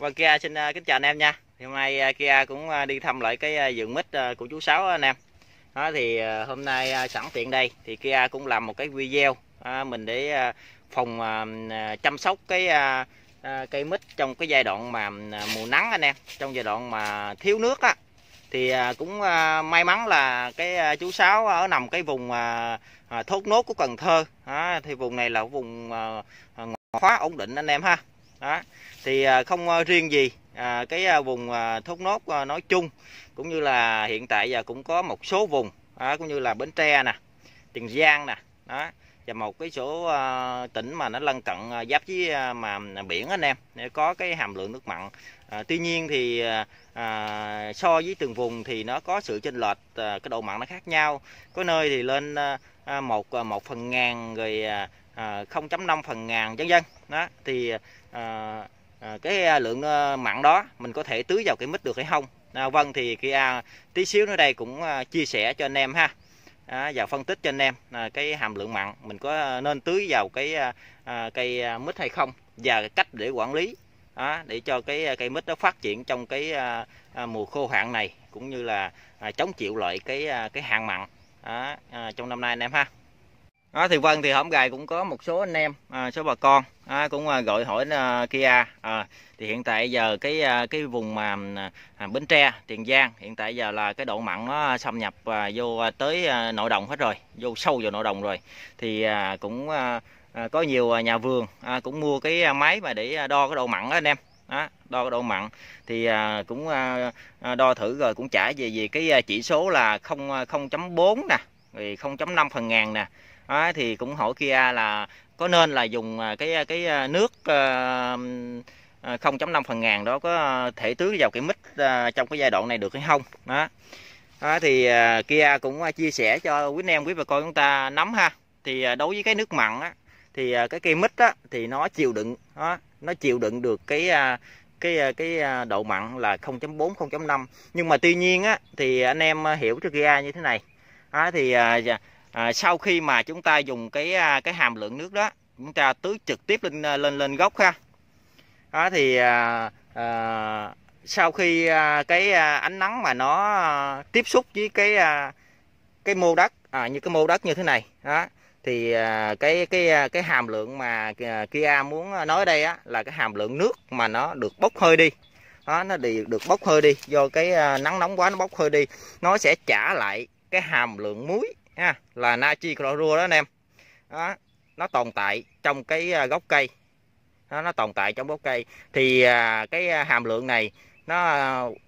Vâng Kia xin à, kính chào anh em nha. hôm nay à, Kia cũng à, đi thăm lại cái vườn mít của chú Sáu anh em. Đó thì hôm nay sẵn tiện đây thì Kia cũng làm một cái video mình để phòng chăm sóc cái cây mít trong cái giai đoạn mà mùa nắng anh em, trong giai đoạn mà thiếu nước á thì cũng may mắn là cái chú Sáu ở nằm cái vùng thốt nốt của Cần Thơ. Đó, thì vùng này là vùng ngọt hóa ổn định anh em ha đó thì à, không à, riêng gì à, cái vùng thốt nốt nói chung cũng như là hiện tại giờ cũng có một số vùng à, cũng như là bến tre nè tiền giang nè đó và một cái số tỉnh mà nó lân cận giáp với à, mà biển anh em để có cái hàm lượng nước mặn tuy nhiên thì à, so với từng vùng thì nó có sự chênh lệch à, cái độ mặn nó khác nhau có nơi thì lên à, một một phần ngàn rồi à, 0.5 phần ngàn vân dân đó thì à, à, cái à, lượng mặn đó mình có thể tưới vào cái mít được hay không à, vâng thì kia tí xíu nữa đây cũng chia sẻ cho anh em ha à, và phân tích cho anh em à, cái hàm lượng mặn mình có nên tưới vào cái à, cây mít hay không và cách để quản lý à, để cho cái cây mít nó phát triển trong cái à, mùa khô hạn này cũng như là à, chống chịu lại cái cái hạn mặn à, à, trong năm nay anh em ha đó, thì vân thì hôm gài cũng có một số anh em à, số bà con à, cũng à, gọi hỏi à, kia à, thì hiện tại giờ cái à, cái vùng mà à, bến tre tiền giang hiện tại giờ là cái độ mặn nó xâm nhập à, vô à, tới à, nội đồng hết rồi vô sâu vào nội đồng rồi thì à, cũng à, à, có nhiều à, nhà vườn à, cũng mua cái à, máy mà để đo cái độ mặn đó anh em đó, đo cái độ mặn thì à, cũng à, đo thử rồi cũng trả về về cái chỉ số là không 0.4 nè rồi 0.5 phần ngàn nè đó, thì cũng hỏi Kia là có nên là dùng à, cái à, cái à, nước 0.5 phần ngàn đó có thể tưới vào cái mít trong cái giai đoạn này được hay không đó, đó thì Kia cũng chia sẻ cho quý anh em quý bà con chúng ta nắm ha thì đối với cái nước mặn á, thì cái cây mít á, thì nó chịu đựng đó, nó chịu đựng được cái cái cái độ mặn là 0.4 0.5 nhưng mà tuy nhiên á thì anh em hiểu cho Kia như thế này à, thì dạ, à, sau khi mà chúng ta dùng cái à, cái hàm lượng nước đó chúng ta tưới trực tiếp lên à, lên lên gốc ha đó thì à, à, sau khi à, cái à, ánh nắng mà nó à, tiếp xúc với cái à, cái mô đất à, như cái mô đất như thế này đó thì à, cái cái à, cái hàm lượng mà Kia muốn nói đây á là cái hàm lượng nước mà nó được bốc hơi đi đó, nó đi được bốc hơi đi do cái à, nắng nóng quá nó bốc hơi đi nó sẽ trả lại cái hàm lượng muối ha là natri clorua đó anh em đó, nó tồn tại trong cái à, gốc cây nó, nó tồn tại trong gốc cây thì à, cái à, hàm lượng này nó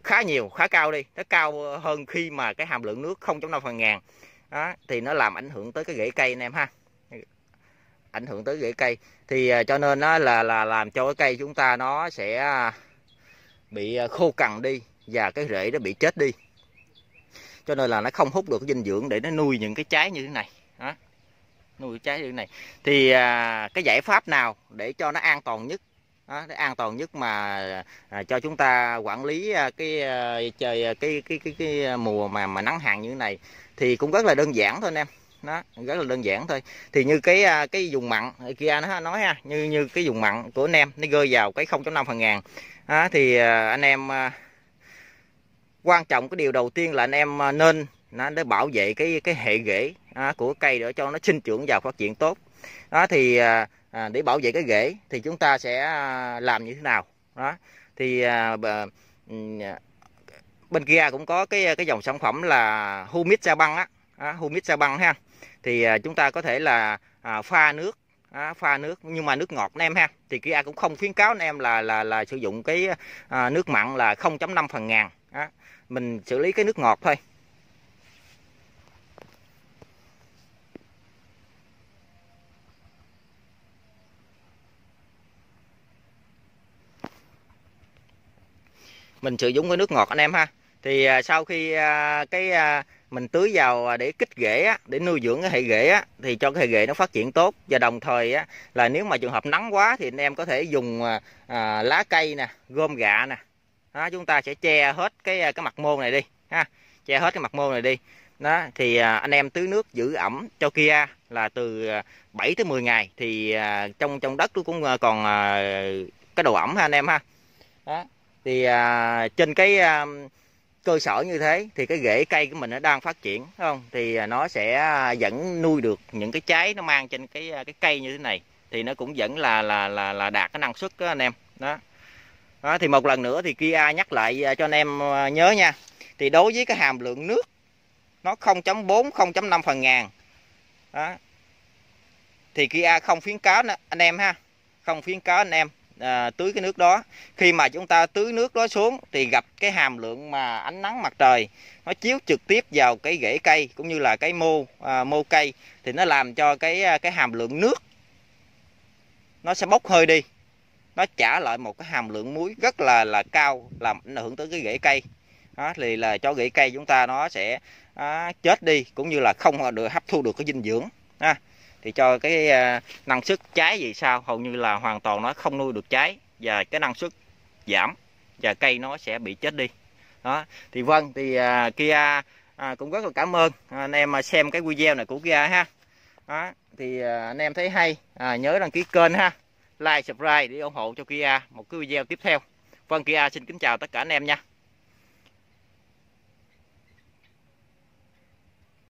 khá nhiều khá cao đi nó cao hơn khi mà cái hàm lượng nước không 0.5 phần ngàn đó, thì nó làm ảnh hưởng tới cái rễ cây anh em ha ảnh hưởng tới rễ cây thì cho nên nó là là làm cho cái cây chúng ta nó sẽ bị khô cằn đi và cái rễ nó bị chết đi cho nên là nó không hút được dinh dưỡng để nó nuôi những cái trái như thế này đó. nuôi trái như thế này thì à, cái giải pháp nào để cho nó an toàn nhất đó, để an toàn nhất mà à, cho chúng ta quản lý à, cái à, trời à, cái cái cái cái mùa mà mà nắng hạn như thế này thì cũng rất là đơn giản thôi anh em nó rất là đơn giản thôi thì như cái cái dùng mặn kia nó nói ha như như cái dùng mặn của anh em nó rơi vào cái 0.5 phần ngàn đó, thì anh em quan trọng cái điều đầu tiên là anh em à, nên nó à, để bảo vệ cái cái hệ rễ à, của cây để cho nó sinh trưởng và phát triển tốt đó thì à, à để bảo vệ cái rễ thì chúng ta sẽ làm như thế nào đó thì ừ, à, bên kia cũng có cái cái dòng sản phẩm là humic sa băng á à, humic sa băng ha thì à, chúng ta có thể là à, pha nước À, pha nước nhưng mà nước ngọt anh em ha thì kia cũng không khuyến cáo anh em là là là sử dụng cái à, nước mặn là 0.5 phần ngàn đó. mình xử lý cái nước ngọt thôi mình sử dụng cái nước ngọt anh em ha thì à, sau khi à, cái à, mình tưới vào để kích rễ á, để nuôi dưỡng cái hệ rễ á, thì cho cái hệ rễ nó phát triển tốt và đồng thời á, là nếu mà trường hợp nắng quá thì anh em có thể dùng à, lá cây nè gom gạ nè đó, chúng ta sẽ che hết cái à, cái mặt mô này đi ha che hết cái mặt mô này đi đó thì à, anh em tưới nước giữ ẩm cho kia là từ 7 à, tới 10 ngày thì trong trong đất cũng còn cái độ ẩm ha anh em ha đó thì trên cái cơ sở như thế thì cái rễ cây của mình nó đang phát triển phải không thì nó sẽ vẫn nuôi được những cái trái nó mang trên cái cái cây như thế này thì nó cũng vẫn là là là, là đạt cái năng suất đó anh em đó đó, thì một lần nữa thì Kia nhắc lại à, cho anh em à, nhớ nha thì đối với cái hàm lượng nước nó 0.4 0.5 phần ngàn đó. thì Kia không khuyến cáo anh em ha không khuyến cáo anh em à, tưới cái nước đó khi mà chúng ta tưới nước đó xuống thì gặp cái hàm lượng mà ánh nắng mặt trời nó chiếu trực tiếp vào cái rễ cây cũng như là cái mô à, mô cây thì nó làm cho cái à, cái hàm lượng nước nó sẽ bốc hơi đi nó trả lại một cái hàm lượng muối rất là là cao làm ảnh hưởng tới cái rễ cây đó, thì là cho rễ cây chúng ta nó sẽ à, chết đi cũng như là không được hấp thu được cái dinh dưỡng ha thì cho cái à, năng suất trái gì sau hầu như là hoàn toàn nó không nuôi được trái và cái năng suất giảm và cây nó sẽ bị chết đi đó thì vâng thì à, Kia à, cũng rất là cảm ơn à, anh em xem cái video này của Kia ha đó, thì à, anh em thấy hay à, nhớ đăng ký kênh ha like, subscribe để ủng hộ cho Kia một cái video tiếp theo. Vâng, Kia xin kính chào tất cả anh em nha.